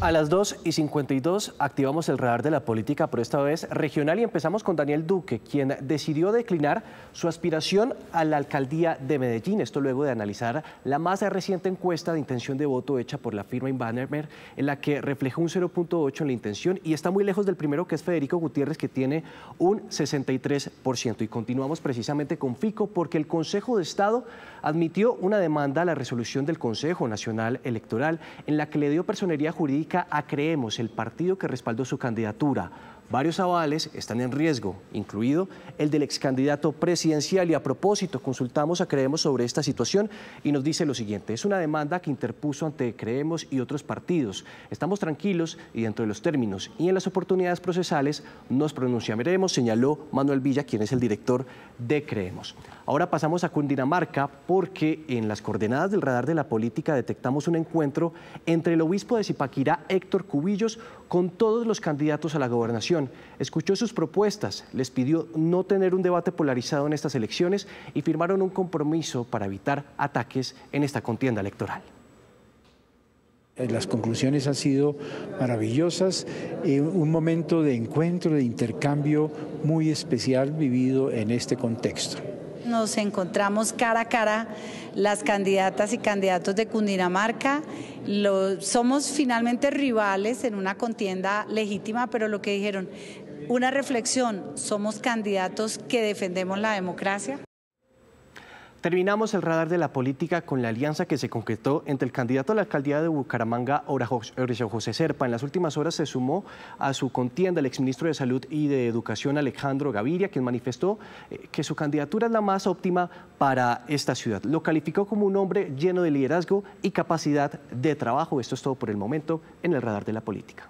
A las 2 y 52 activamos el radar de la política, por esta vez regional, y empezamos con Daniel Duque, quien decidió declinar su aspiración a la alcaldía de Medellín. Esto luego de analizar la más reciente encuesta de intención de voto hecha por la firma Inbanermer, en la que reflejó un 0.8 en la intención y está muy lejos del primero, que es Federico Gutiérrez, que tiene un 63%. Y continuamos precisamente con FICO, porque el Consejo de Estado admitió una demanda a la resolución del Consejo Nacional Electoral, en la que le dio personería jurídica a Creemos, el partido que respaldó su candidatura. Varios avales están en riesgo, incluido el del ex candidato presidencial. Y a propósito, consultamos a Creemos sobre esta situación y nos dice lo siguiente. Es una demanda que interpuso ante Creemos y otros partidos. Estamos tranquilos y dentro de los términos y en las oportunidades procesales nos pronunciaremos, señaló Manuel Villa, quien es el director de Creemos. Ahora pasamos a Cundinamarca porque en las coordenadas del radar de la política detectamos un encuentro entre el obispo de Zipaquirá Héctor Cubillos, con todos los candidatos a la gobernación. Escuchó sus propuestas, les pidió no tener un debate polarizado en estas elecciones y firmaron un compromiso para evitar ataques en esta contienda electoral. Eh, las conclusiones han sido maravillosas, eh, un momento de encuentro, de intercambio muy especial vivido en este contexto nos encontramos cara a cara las candidatas y candidatos de Cundinamarca. Lo, somos finalmente rivales en una contienda legítima, pero lo que dijeron, una reflexión, somos candidatos que defendemos la democracia. Terminamos el radar de la política con la alianza que se concretó entre el candidato a la alcaldía de Bucaramanga, Horacio José Serpa. En las últimas horas se sumó a su contienda el exministro de Salud y de Educación, Alejandro Gaviria, quien manifestó eh, que su candidatura es la más óptima para esta ciudad. Lo calificó como un hombre lleno de liderazgo y capacidad de trabajo. Esto es todo por el momento en el radar de la política.